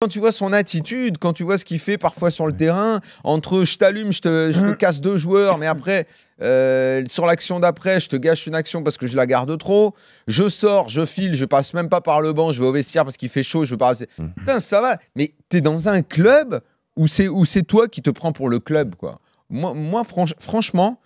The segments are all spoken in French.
quand tu vois son attitude, quand tu vois ce qu'il fait parfois sur le terrain, entre je t'allume, je te, hein. casse deux joueurs, mais après, euh, sur l'action d'après, je te gâche une action parce que je la garde trop, je sors, je file, je passe même pas par le banc, je vais au vestiaire parce qu'il fait chaud, je veux pas mmh. Putain, ça va, mais t'es dans un club où c'est, où c'est toi qui te prends pour le club, quoi. Moi, franchement,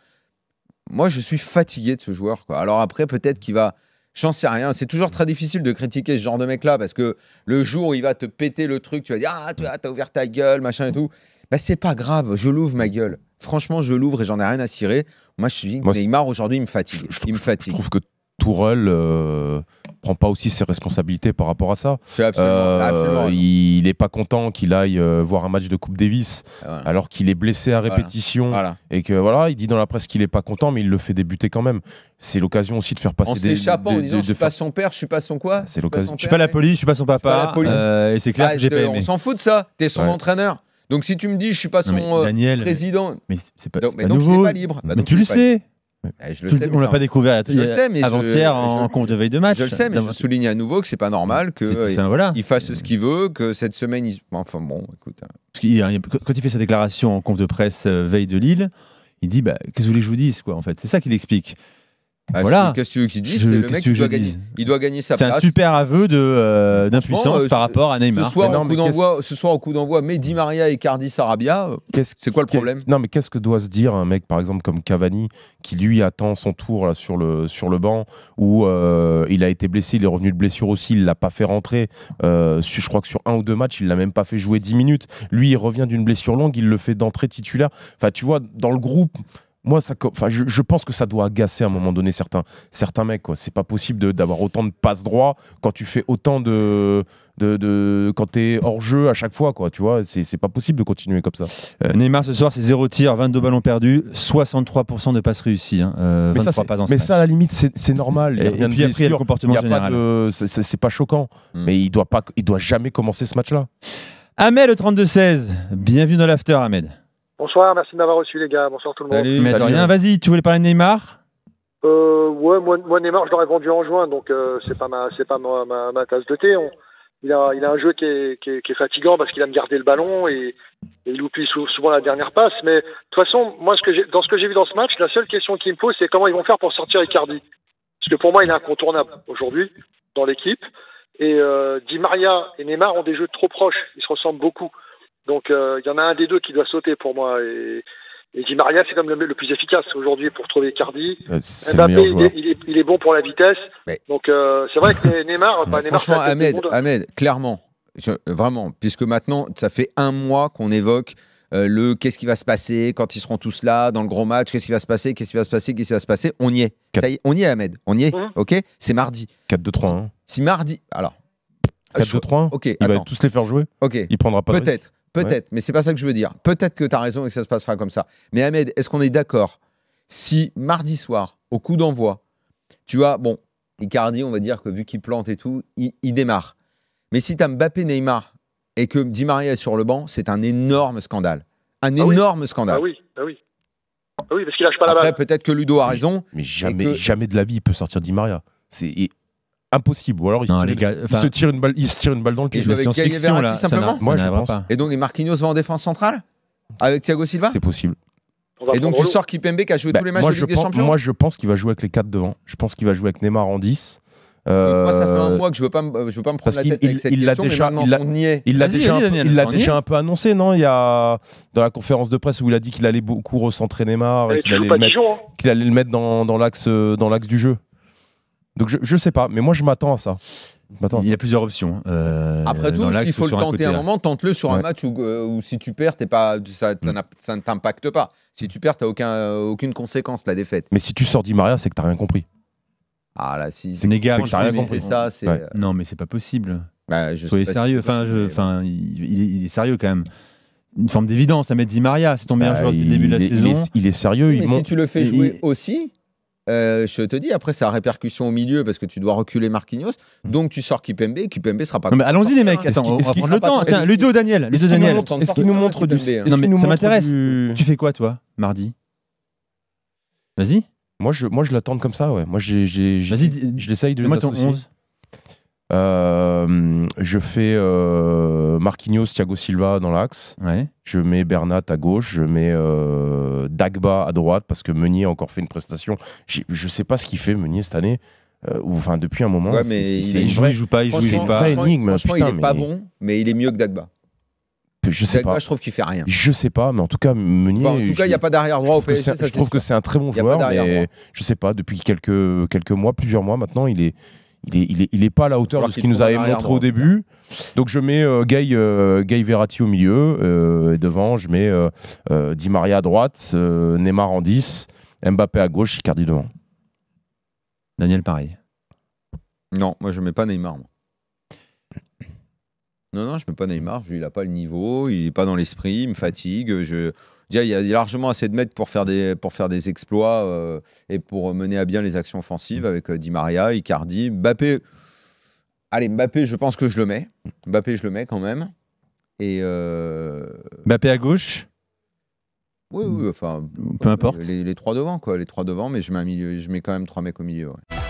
moi, je suis fatigué de ce joueur, quoi. Alors après, peut-être qu'il va J'en sais rien. C'est toujours très difficile de critiquer ce genre de mec-là parce que le jour où il va te péter le truc, tu vas dire Ah, tu as ouvert ta gueule, machin et tout. Bah, c'est pas grave, je l'ouvre ma gueule. Franchement, je l'ouvre et j'en ai rien à cirer. Moi, je suis il Neymar aujourd'hui, il me fatigue. Je, il me fatigue. Je trouve que Tourelle. Euh, prend pas aussi ses responsabilités par rapport à ça. Euh, il est pas content qu'il aille euh, voir un match de Coupe Davis ah, alors qu'il est blessé à répétition et que voilà, il dit dans la presse qu'il est pas content, mais il le fait débuter quand même. C'est l'occasion aussi de faire passer en des. En s'échappant, en disant de, je suis pas son père, je suis pas son quoi. C'est l'occasion. Je suis pas la police, je suis pas son papa. Euh, et c'est clair ah, que j'ai On s'en fout de ça. tu es son entraîneur. Donc si tu me dis je suis pas son président, mais c'est pas, nouveau. libre. mais bah, tu le sais. Bah, je le on l'a pas découvert je sais, mais avant-hier en conf de veille de match. Je le sais, mais je souligne à nouveau que c'est pas normal qu'il euh, fasse ce qu'il veut, que cette semaine, enfin bon, écoute. Hein. quand il fait sa déclaration en conf de presse euh, veille de Lille, il dit bah, qu'est-ce que vous voulez que je vous dise quoi en fait. C'est ça qu'il explique. Bah, qu'est-ce que tu veux qu'il dise Le mec, il, doit gagner, il sa place. C'est un super aveu euh, d'impuissance par euh, rapport à Neymar. Ce soir, au, coup d'envoi, Mehdi Maria et Cardi Sarabia, c'est euh, c'est quoi le problème Non, mais qu'est-ce que doit se dire un mec, par exemple, comme Cavani, qui lui attend son tour sur, le, sur le banc, où il a été blessé, il est revenu de blessure aussi, il ne l'a pas fait rentrer. je crois que sur un ou deux matchs, il l'a même pas fait jouer 10 minutes. Lui, il revient d'une blessure longue, il le fait d'entrée titulaire. Enfin, tu vois, dans le groupe moi, ça, enfin, je, pense que ça doit agacer à un moment donné certains, certains mecs. Quoi. C'est pas possible d'avoir autant de passes droits quand tu fais autant de, de, de quand t'es hors jeu à chaque fois. Quoi, tu vois, c'est, pas possible de continuer comme ça. Euh, Neymar ce soir, c'est zéro tir, 22 ballons perdus, 63% de passes réussies. Hein, euh, mais, ça, mais ça, à la limite, c'est, normal. Et, puis après, il y a le comportement général. c'est, pas choquant, hmm. mais il doit pas, il doit jamais commencer ce match-là. Ahmed, le 32-16. Bienvenue dans l'after, Ahmed. Bonsoir, merci de m'avoir reçu, les gars. Bonsoir tout le monde. Salut, Vas-y, tu voulais parler de Neymar euh, Ouais, moi, Neymar, je l'aurais vendu en juin, donc euh, c'est pas ma, c'est pas ma, ma, tasse de thé. il, a, il a un jeu qui est, qui est, fatigant parce qu'il aime garder le ballon et, il oublie souvent la dernière passe. Mais de toute façon, moi, ce que dans ce que j'ai vu dans ce match, la seule question qui me pose, c'est comment ils vont faire pour sortir Icardi. Parce que pour moi, il est incontournable aujourd'hui dans l'équipe. Et euh, Di Maria et Neymar ont des jeux trop proches. Ils se ressemblent beaucoup. Donc euh, il y en a un des deux qui doit sauter pour moi. Et, et Di Maria, c'est comme le, le, plus efficace aujourd'hui pour trouver Cardi. Euh, il est, bon pour la vitesse. Donc euh, c'est vrai que Neymar, pas Neymar franchement, Ahmed, Ahmed, clairement, vraiment, puisque maintenant, ça fait un mois qu'on évoque le qu'est-ce qui va se passer quand ils seront tous là dans le gros match, qu'est-ce qui va se passer, qu'est-ce qui va se passer, qu'est-ce qui va se passer. On y est. on y est, Ahmed. On y est. Mmh. OK C'est mardi. 4-2-3. Si, hein. si, mardi. Alors. 4-2-3. Hein. OK. Il va tous les faire jouer. OK. Il prendra pas Peut-être. Peut-être, mais c'est pas ça que je veux dire. Peut-être que tu as raison et que ça se passera comme ça. Mais Ahmed, est-ce qu'on est, d'accord Si mardi soir, au coup d'envoi, tu as, bon, Icardi, on va dire que vu qu'il plante et tout, il, démarre. Mais si tu as Mbappé Neymar et que Di Maria est sur le banc, c'est un énorme scandale. Un ah énorme scandale. Ah oui, ah oui. Ah oui, parce qu'il lâche pas la balle. peut-être que Ludo a raison. Mais, jamais, jamais de la vie il peut sortir Di Maria. C'est impossible. Ou alors, il, se, tire une balle, il tire une balle dans le pied. joue avec là, Moi, je pense. Et donc, et Marquinhos va en défense centrale Avec Thiago Silva C'est possible. Et donc, tu sors Kipembe qui a joué bah, tous les matchs de Ligue des Champions Moi, je pense qu'il va jouer avec les 4 devant. Je pense qu'il va jouer avec Neymar en 10. Moi, ça fait un euh, mois que je veux pas, me, je veux pas me prendre la tête il, avec cette question, déjà, il Il l'a déjà, un, peu annoncé, non Il y a dans la conférence de presse où il a dit qu'il allait beaucoup recentrer Neymar, et hein. qu'il allait, le mettre dans euh, l'axe du jeu. Donc je, ne sais pas, mais moi je m'attends à ça. Il y a plusieurs options. Euh, Après tout, s'il faut le tenter un, moment, tente-le sur un match euh, où, si tu perds, es pas, ça, mm. ça, ne t'impacte pas. Si tu perds, tu n'as euh, aucune conséquence, la défaite. Mais si tu sors Di Maria, c'est que tu n'as rien compris. Ah là, si c'est c'est ça. Non, mais c'est pas possible. Bah, je Soyez sérieux. enfin, il, est sérieux quand même. Une forme d'évidence à mettre Di Maria, c'est ton meilleur bah, joueur depuis début de la saison. il est sérieux. mais si tu le fais jouer aussi, euh, je te dis, après, ça a répercussion au milieu parce que tu dois reculer Marquinhos. Hmm. Donc, tu sors Kipembe. Kipembe sera pas. mais allons-y, les mecs. Attends, est-ce qu'il le temps Tiens, Ludo Daniel. Ludo Daniel. Est-ce qu'il nous montre du. Non, mais ça m'intéresse. Tu fais quoi, toi, mardi Vas-y. Moi, je, moi, je l'attends comme ça, ouais. Moi, j'ai, je l'essaye de. mettre en 11. Euh, je fais euh, Marquinhos, Thiago Silva dans l'axe. Je mets Bernat à gauche. Je mets euh, Dagba à droite parce que Meunier a encore fait une prestation. Je je sais pas ce qu'il fait Meunier cette année. enfin depuis un moment. il, joue, pas, il joue, pas. Franchement, il est pas bon, mais il est mieux que Dagba. Je sais pas. je trouve qu'il fait rien. Je sais pas, mais en tout cas, Meunier. en tout cas, il n'y a pas d'arrière droit au PSG. je trouve, que c'est, un, très bon joueur, mais je sais pas. Depuis quelques quelques mois, plusieurs mois maintenant, il est il n'est pas à la hauteur de ce qu'il nous avait montré au début. Donc je mets euh, Gay, euh, Verratti au milieu. Euh, et devant, je mets Di Maria à droite, Neymar en 10, Mbappé à gauche, Icardi devant. Daniel, pareil. Non, moi je mets pas Neymar. Non, non, je mets pas Neymar. Il n'a pas le niveau, il n'est pas dans l'esprit, il me fatigue. Je il y a largement assez de mètres pour faire des, pour faire des exploits euh, et pour mener à bien les actions offensives avec euh, Di Maria, Icardi, Mbappé. Allez, Mbappé, je pense que je le mets. Mbappé, je le mets quand même. Et euh... Mbappé à gauche Oui, oui, enfin. Peu euh, importe. Les, trois devant, quoi. Les trois devant, mais je mets, je mets quand même trois mecs au milieu. Ouais.